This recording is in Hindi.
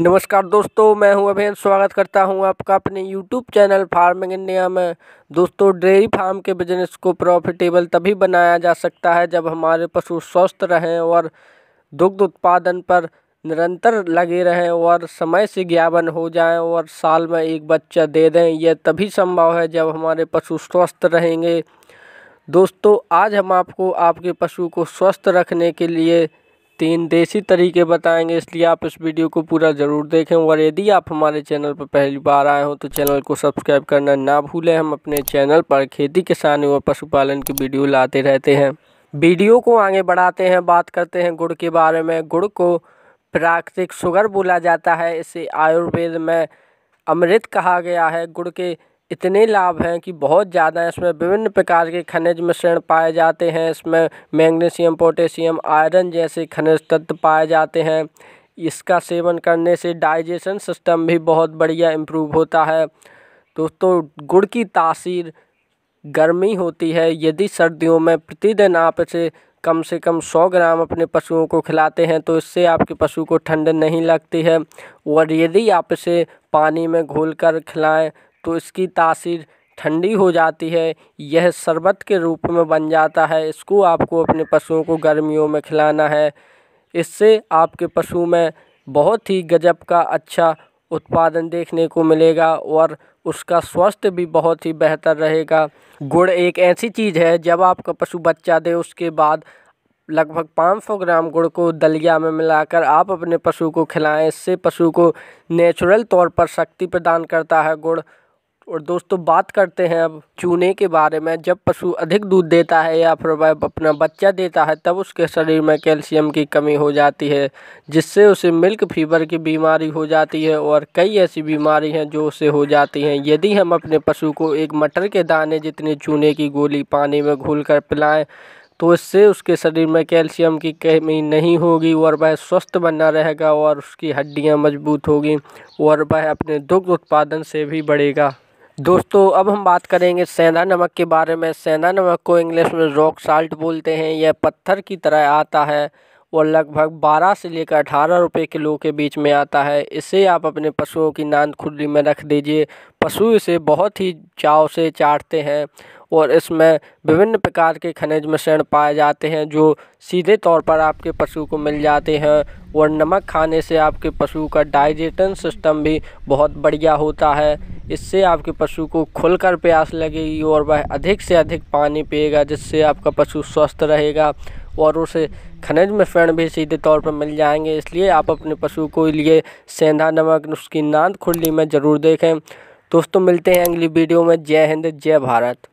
नमस्कार दोस्तों मैं हूं अभियन स्वागत करता हूं आपका अपने यूट्यूब चैनल फार्मिंग इंडिया में दोस्तों डेयरी फार्म के बिजनेस को प्रॉफिटेबल तभी बनाया जा सकता है जब हमारे पशु स्वस्थ रहें और दुग्ध उत्पादन पर निरंतर लगे रहें और समय से ज्ञापन हो जाएं और साल में एक बच्चा दे दें यह तभी संभव है जब हमारे पशु स्वस्थ रहेंगे दोस्तों आज हम आपको आपके पशु को स्वस्थ रखने के लिए तीन देसी तरीके बताएंगे इसलिए आप इस वीडियो को पूरा ज़रूर देखें और यदि आप हमारे चैनल पर पहली बार आए हों तो चैनल को सब्सक्राइब करना ना भूलें हम अपने चैनल पर खेती किसानी और पशुपालन की वीडियो लाते रहते हैं वीडियो को आगे बढ़ाते हैं बात करते हैं गुड़ के बारे में गुड़ को प्राकृतिक शुगर बोला जाता है इसे आयुर्वेद में अमृत कहा गया है गुड़ के इतने लाभ हैं कि बहुत ज़्यादा हैं इसमें विभिन्न प्रकार के खनिज मिश्रण पाए जाते हैं इसमें मैग्नीशियम पोटेशियम आयरन जैसे खनिज तत्व पाए जाते हैं इसका सेवन करने से डाइजेशन सिस्टम भी बहुत बढ़िया इम्प्रूव होता है दोस्तों गुड़ की तासीर गर्मी होती है यदि सर्दियों में प्रतिदिन आप इसे कम से कम 100 ग्राम अपने पशुओं को खिलाते हैं तो इससे आपके पशु को ठंड नहीं लगती है और यदि आप इसे पानी में घोल कर खिलाएँ तो इसकी तासीर ठंडी हो जाती है यह शरबत के रूप में बन जाता है इसको आपको अपने पशुओं को गर्मियों में खिलाना है इससे आपके पशु में बहुत ही गजब का अच्छा उत्पादन देखने को मिलेगा और उसका स्वास्थ्य भी बहुत ही बेहतर रहेगा गुड़ एक ऐसी चीज़ है जब आपका पशु बच्चा दे उसके बाद लगभग 500 ग्राम गुड़ को दलिया में मिलाकर आप अपने पशु को खिलाएं इससे पशु को नेचुरल तौर पर शक्ति प्रदान करता है गुड़ और दोस्तों बात करते हैं अब चूने के बारे में जब पशु अधिक दूध देता है या फिर वह अपना बच्चा देता है तब उसके शरीर में कैल्शियम की कमी हो जाती है जिससे उसे मिल्क फीवर की बीमारी हो जाती है और कई ऐसी बीमारी हैं जो उसे हो जाती हैं यदि हम अपने पशु को एक मटर के दाने जितने चूने की गोली पानी में घोल कर पिलाएँ तो इससे उसके शरीर में कैल्शियम की कमी नहीं होगी और वह स्वस्थ बना रहेगा और उसकी हड्डियां मजबूत होगी और वह अपने दुग्ध उत्पादन से भी बढ़ेगा दोस्तों अब हम बात करेंगे सेंधा नमक के बारे में सेंधा नमक को इंग्लिश में रॉक साल्ट बोलते हैं यह पत्थर की तरह आता है और लगभग 12 से लेकर अठारह रुपये किलो के बीच में आता है इसे आप अपने पशुओं की नांद खुली में रख दीजिए पशु इसे बहुत ही चाव से चाटते हैं और इसमें विभिन्न प्रकार के खनिज मिश्रण पाए जाते हैं जो सीधे तौर पर आपके पशु को मिल जाते हैं और नमक खाने से आपके पशु का डाइजेशन सिस्टम भी बहुत बढ़िया होता है इससे आपके पशु को खुलकर प्यास लगेगी और वह अधिक से अधिक पानी पिएगा जिससे आपका पशु स्वस्थ रहेगा और उसे खनिज में फैण भी सीधे तौर पर मिल जाएंगे इसलिए आप अपने पशु को लिए सेंधा नमक उसकी नांद खुली में ज़रूर देखें दोस्तों मिलते हैं अगली वीडियो में जय हिंद जय भारत